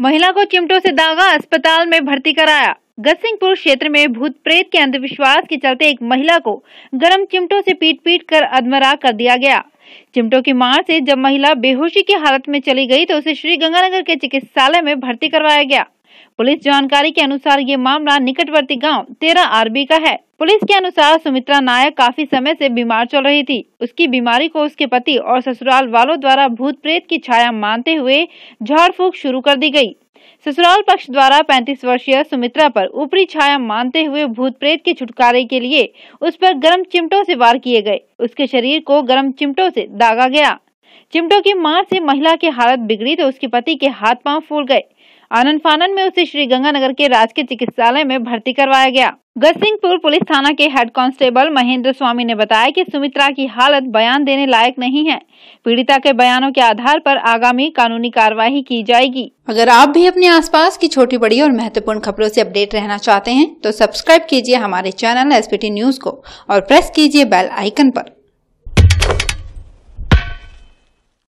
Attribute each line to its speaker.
Speaker 1: महिला को चिमटों से दागा अस्पताल में भर्ती कराया गसिंगपुर क्षेत्र में भूत प्रेत के अंधविश्वास के चलते एक महिला को गर्म चिमटों से पीट पीट कर अधमरा कर दिया गया चिमटों की मार से जब महिला बेहोशी की हालत में चली गई तो उसे श्री गंगानगर के चिकित्सालय में भर्ती करवाया गया पुलिस जानकारी के अनुसार ये मामला निकटवर्ती गांव तेरा आरबी का है पुलिस के अनुसार सुमित्रा नायक काफी समय से बीमार चल रही थी उसकी बीमारी को उसके पति और ससुराल वालों द्वारा भूत प्रेत की छाया मानते हुए झाड़ फूक शुरू कर दी गयी ससुराल पक्ष द्वारा 35 वर्षीय सुमित्रा पर ऊपरी छाया मानते हुए भूत प्रेत के छुटकारे के लिए उस पर गर्म चिमटों से वार किए गए उसके शरीर को गर्म चिमटों से दागा गया चिमटों की मार से महिला की हालत बिगड़ी तो उसके पति के हाथ पांव फूल गए आनंद फानन में उसे श्रीगंगानगर के राजकीय चिकित्सालय में भर्ती करवाया गया गसिंगपुर पुलिस थाना के हेड कांस्टेबल महेंद्र स्वामी ने बताया कि सुमित्रा की हालत बयान देने लायक नहीं है पीड़िता के बयानों के आधार पर आगामी कानूनी कार्रवाई की जाएगी अगर आप भी अपने आसपास की छोटी बड़ी और महत्वपूर्ण खबरों से अपडेट रहना चाहते हैं तो सब्सक्राइब कीजिए हमारे चैनल एस न्यूज को और प्रेस कीजिए बेल आइकन आरोप